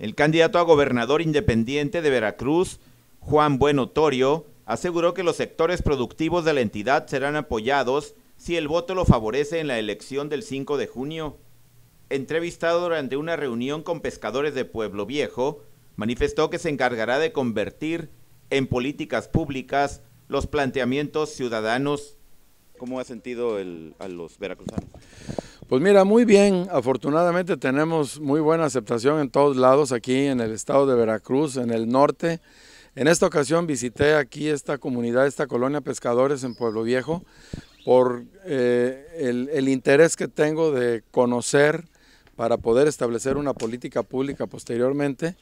El candidato a gobernador independiente de Veracruz, Juan Buenotorio, aseguró que los sectores productivos de la entidad serán apoyados si el voto lo favorece en la elección del 5 de junio. Entrevistado durante una reunión con pescadores de Pueblo Viejo, manifestó que se encargará de convertir en políticas públicas los planteamientos ciudadanos. ¿Cómo ha sentido a los veracruzanos? Pues mira, muy bien, afortunadamente tenemos muy buena aceptación en todos lados aquí en el estado de Veracruz, en el norte. En esta ocasión visité aquí esta comunidad, esta colonia pescadores en Pueblo Viejo, por eh, el, interés que tengo de conocer para poder establecer una política pública posteriormente,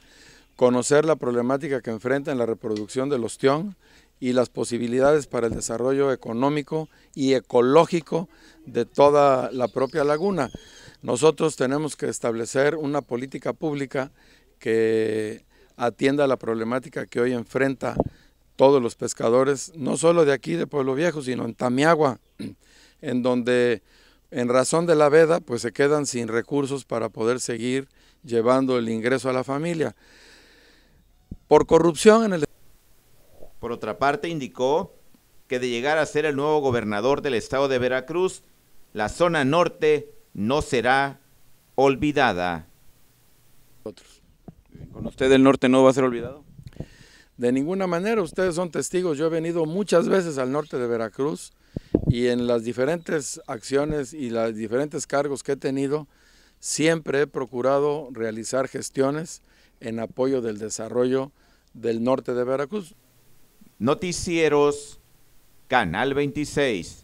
conocer la problemática que enfrenta en la reproducción del ostión y las posibilidades para el desarrollo económico y ecológico de toda la propia laguna. Nosotros tenemos que establecer una política pública que atienda la problemática que hoy enfrenta todos los pescadores, no solo de aquí de Pueblo Viejo, sino en Tamiagua, en donde en razón de la veda, pues se quedan sin recursos para poder seguir llevando el ingreso a la familia. Por corrupción en el por otra parte, indicó que de llegar a ser el nuevo gobernador del estado de Veracruz, la zona norte no será olvidada. ¿Con usted el norte no va a ser olvidado? De ninguna manera, ustedes son testigos. Yo he venido muchas veces al norte de Veracruz y en las diferentes acciones y los diferentes cargos que he tenido, siempre he procurado realizar gestiones en apoyo del desarrollo del norte de Veracruz. Noticieros, Canal 26.